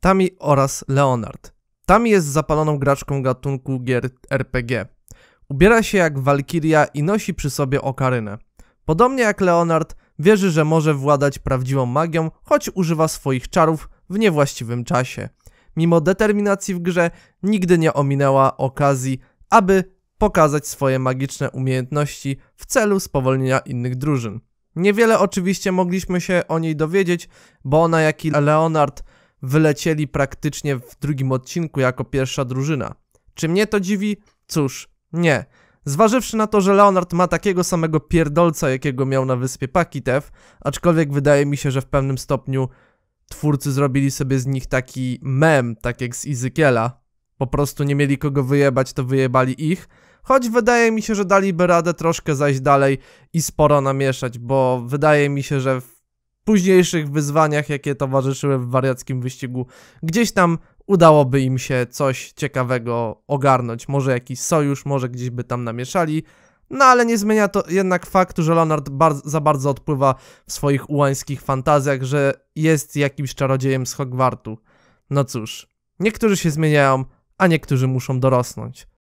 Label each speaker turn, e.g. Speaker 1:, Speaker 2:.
Speaker 1: Tami oraz Leonard. Tami jest zapaloną graczką gatunku gier RPG. Ubiera się jak walkiria i nosi przy sobie okarynę. Podobnie jak Leonard, wierzy, że może władać prawdziwą magią, choć używa swoich czarów w niewłaściwym czasie. Mimo determinacji w grze, nigdy nie ominęła okazji, aby pokazać swoje magiczne umiejętności w celu spowolnienia innych drużyn. Niewiele oczywiście mogliśmy się o niej dowiedzieć, bo ona jak i Leonard wylecieli praktycznie w drugim odcinku jako pierwsza drużyna. Czy mnie to dziwi? Cóż, nie. Zważywszy na to, że Leonard ma takiego samego pierdolca, jakiego miał na wyspie Pakitew, aczkolwiek wydaje mi się, że w pewnym stopniu twórcy zrobili sobie z nich taki mem, tak jak z Izykiela. Po prostu nie mieli kogo wyjebać, to wyjebali ich. Choć wydaje mi się, że daliby radę troszkę zajść dalej i sporo namieszać, bo wydaje mi się, że w późniejszych wyzwaniach, jakie towarzyszyły w wariackim wyścigu, gdzieś tam udałoby im się coś ciekawego ogarnąć. Może jakiś sojusz, może gdzieś by tam namieszali. No ale nie zmienia to jednak faktu, że Leonard za bardzo odpływa w swoich ułańskich fantazjach, że jest jakimś czarodziejem z Hogwartu. No cóż, niektórzy się zmieniają, a niektórzy muszą dorosnąć.